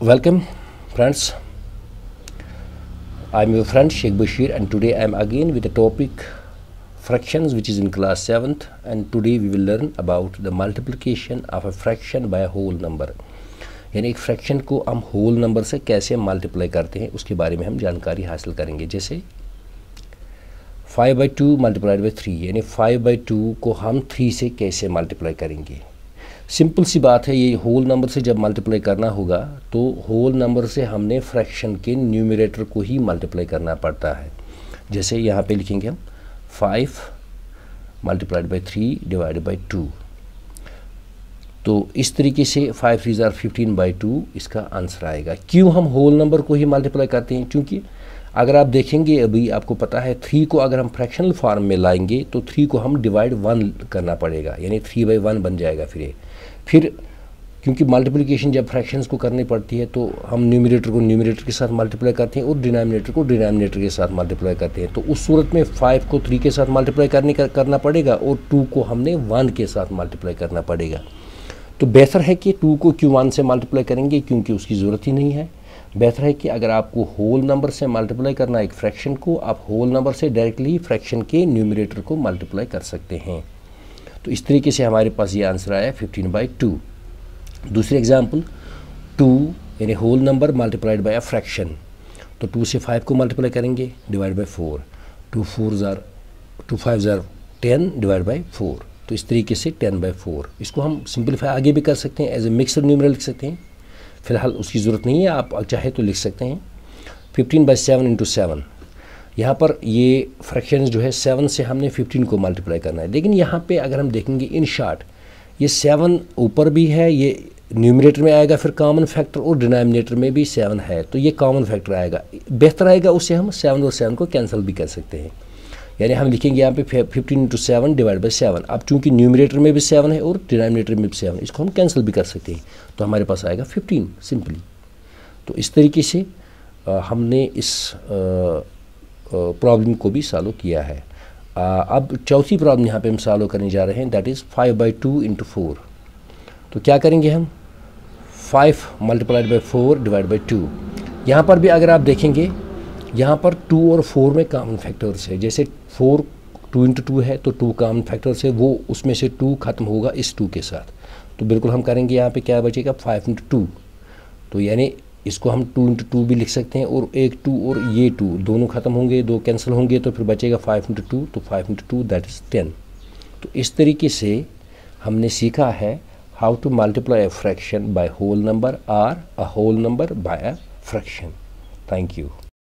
Welcome friends. I am your friend Sheikh Bashir and today I am again with the topic fractions which is in class 7th and today we will learn about the multiplication of a fraction by a whole number. यानी एक fraction को हम whole number से कैसे multiply करते हैं उसके बारे में हम जानकारी हासिल करेंगे जैसे five by two multiplied by three यानी फाइव बाई टू को हम थ्री से कैसे मल्टीप्लाई करेंगे सिंपल सी बात है ये होल नंबर से जब मल्टीप्लाई करना होगा तो होल नंबर से हमने फ्रैक्शन के न्यूमिनेटर को ही मल्टीप्लाई करना पड़ता है जैसे यहाँ पे लिखेंगे हम five multiplied by three divide by two तो इस तरीके से five three are fifteen by two इसका आंसर आएगा क्यों हम होल नंबर को ही मल्टीप्लाई करते हैं क्योंकि अगर आप देखेंगे अभी आपको पता है थ्री को अगर हम फ्रैक्शनल फॉर्म में लाएंगे तो थ्री को हम डिवाइड वन करना पड़ेगा यानी थ्री बाई वन बन जाएगा फिर ये फिर क्योंकि मल्टीप्लिकेशन जब फ्रैक्शंस को करनी पड़ती है तो हम न्यूमिनेटर को न्यूमिनेटर के साथ मल्टीप्लाई करते हैं और डिनोमिनेटर को डिनोमिनेटर के साथ मल्टीप्लाई करते हैं तो उस सूरत में फाइव को थ्री के साथ मल्टीप्लाई करने कर, करना पड़ेगा और टू को हमने वन के साथ मल्टीप्लाई करना पड़ेगा तो बेहतर है कि टू को क्यों वन से मल्टीप्लाई करेंगे क्योंकि उसकी ज़रूरत ही नहीं है बेहतर है कि अगर आपको होल नंबर से मल्टीप्लाई करना एक फ्रैक्शन को आप होल नंबर से डायरेक्टली फ्रैक्शन के न्यूमिनेटर को मल्टीप्लाई कर सकते हैं तो इस तरीके से हमारे पास ये आंसर आया फिफ्टीन बाई टू दूसरी एग्जाम्पल टू यानी whole number multiplied by a fraction तो टू से फाइव को मल्टीप्लाई करेंगे divide by four two four are two five are ten divide by four तो इस तरीके से टेन बाई फोर इसको हम सिंप्लीफाई आगे भी कर सकते हैं एज ए मिक्सर न्यूमरल लिख सकते हैं फ़िलहाल उसकी ज़रूरत नहीं है आप चाहे तो लिख सकते हैं fifteen by seven into seven यहाँ पर ये फ्रैक्शन जो है सेवन से हमने फिफ्टीन को मल्टीप्लाई करना है लेकिन यहाँ पे अगर हम देखेंगे इन शार्ट ये सेवन ऊपर भी है ये न्यूमिनेटर में आएगा फिर कॉमन फैक्टर और डिनोमिनेटर में भी सेवन है तो ये कॉमन फैक्टर आएगा बेहतर आएगा उससे हम सेवन और सेवन को कैंसिल भी कर सकते हैं यानी हम लिखेंगे यहाँ पे fifteen into seven divide by seven अब चूंकि न्यूमिनेटर में भी सेवन है और डिनोमिनेटर में भी सेवन इसको हम कैंसिल भी कर सकते हैं तो हमारे पास आएगा फिफ्टीन सिंपली तो इस तरीके से आ, हमने इस प्रॉब्लम को भी सॉल्व किया है आ, अब चौथी प्रॉब्लम यहाँ पे हम सॉल्व करने जा रहे हैं that is five by two into four तो क्या करेंगे हम five multiplied by four divide by two यहाँ पर भी अगर आप देखेंगे यहाँ पर टू और फोर में कामन फैक्टर्स है जैसे फोर टू इंटू टू है तो टू कामन फैक्टर्स है वो उसमें से टू खत्म होगा इस टू के साथ तो बिल्कुल हम करेंगे यहाँ पे क्या बचेगा फाइव इंटू टू तो यानी इसको हम टू इंटू टू भी लिख सकते हैं और एक टू और ये टू दोनों ख़त्म होंगे दो कैंसिल होंगे तो फिर बचेगा फाइव इंटू टू तो five into two that is ten तो इस तरीके से हमने सीखा है how to multiply a fraction by whole number or a whole number by a fraction thank you